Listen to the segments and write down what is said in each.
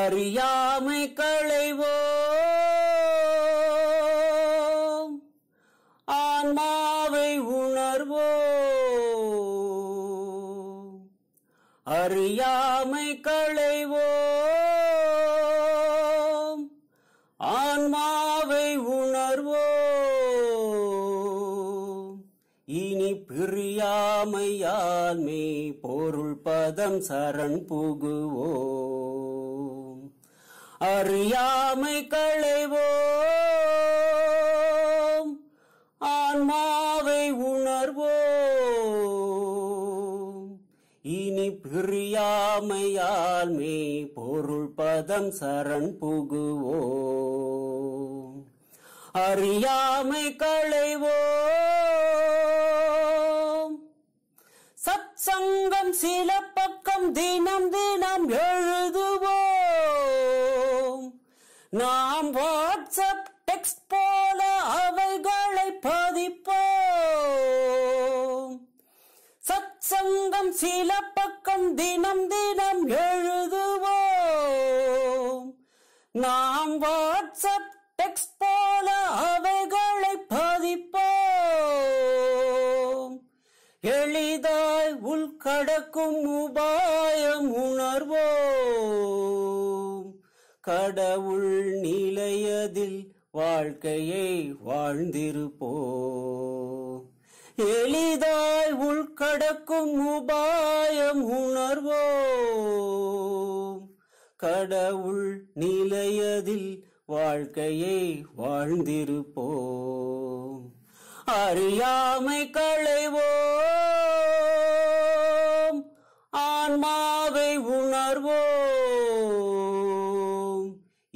அறியாமை களைவோம் ஆன்மாவை உணர்வோம் அறியாமை களைவோம் ஆன்மாவை உணர்வோம் இனி பிரியாமையால் மே பொருள் பதம் சரண் புகுவோம் அறியாமை களைவோம் ஆன்மாவை உணர்வோம் இனி பிரியாமையால் மே பொருள் பதம் சரண் புகுவோம் அறியாமை களைவோம் சத் சங்கம் சில பக்கம் தினம் தினம் எழுது நாம் வாட்ஸ்அப் டெக்ஸ்ட் போல அவைகளை பதிப்போம் சத்சங்கம் சில பக்கம் தினம் தினம் எழுதுவோம் நாம் வாட்ஸ்அப் டெக்ஸ்ட் போல அவைகளை பதிப்போம் எளிதாய் உள்கடக்கும் உபாயம் உணர்வோம் கடவுள் நிலையதில் வாழ்க்கையை வாழ்ந்திருப்போ எளிதாய் உள்கடக்கும் உபாயம் உணர்வோ கடவுள் நிலையதில் வாழ்க்கையை வாழ்ந்திருப்போ அறியாமை களைவோ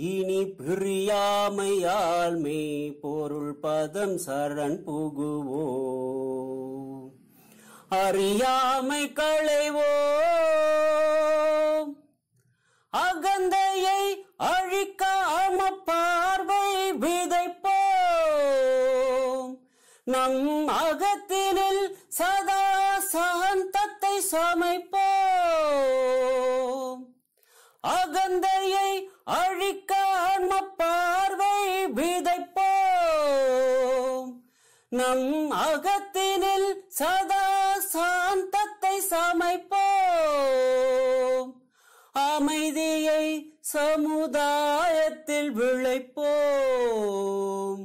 இனி பிரியாமையால் மே பொருள் பதம் சரண் புகுவோ அறியாமை களைவோ அகந்தையை அழிக்காம பார்வை விதைப்போம் நம் அகத்தினில் சதா சாந்தத்தை சமைப்போம் நம் அகத்தினில் சதா சாந்தத்தை சமைப்போம் அமைதியை சமுதாயத்தில் விளைப்போம்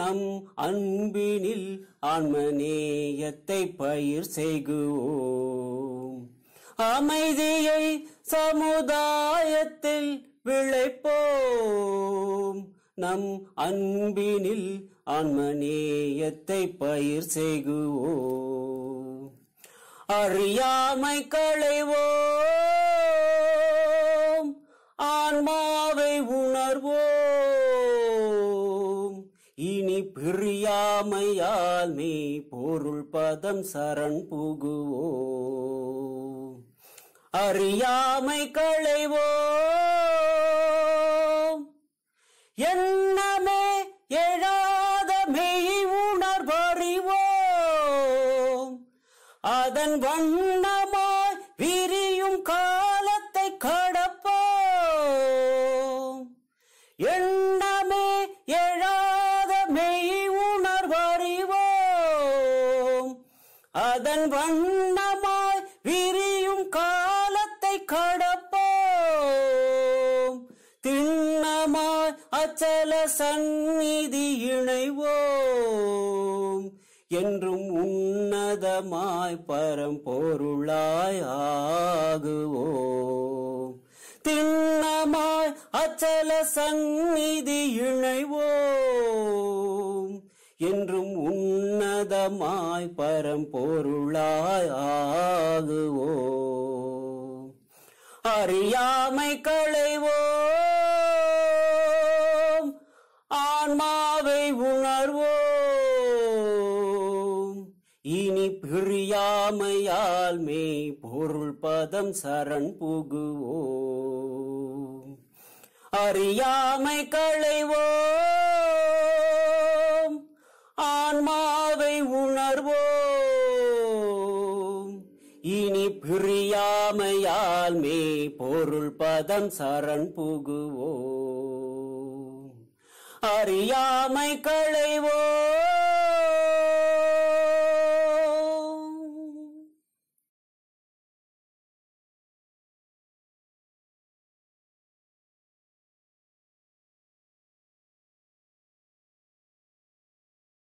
நம் அன்பினில் ஆன்மநேயத்தை பயிர் செய்குவோம் அமைதியை சமுதாயத்தில் விளைப்போம் நம் அன்பினில் ஆன்மநேயத்தை பயிர் செய்குவோ அறியாமை களைவோம் ஆன்மாவை உணர்வோம் இனி பிரியாமையால் நீ பொருள் பதம் சரண் புகுவோ அறியாமை களைவோம் என் அதன் வண்ணமா விரியும் காலத்தை கடப்போ எண்ணமே எழாத மெய் உணர்வறிவோம் அதன் வண்ணமாய் விரியும் காலத்தை கடப்போம் திண்ணமாய் அச்சல சந்நிதி இணைவோம் என்றும் உன்னதமாய் பரம்பொருளாய் ஆகுவோம் திண்ணமாய் அச்சல சந்நிதி இணைவோம் என்றும் உன்னதமாய் பரம்பொருளாய் ஆகுவோம் அறியாமை களைவோம் ஆன்மாவை உணர்வோ இனி பிரியாமையால் மே பொருள் பதம் சரண் புகுவோ அறியாமை களைவோம் ஆன்மாவை உணர்வோம் இனி பிரியாமையால் மே பொருள் பதம் சரண் புகுவோம் அறியாமை களைவோம்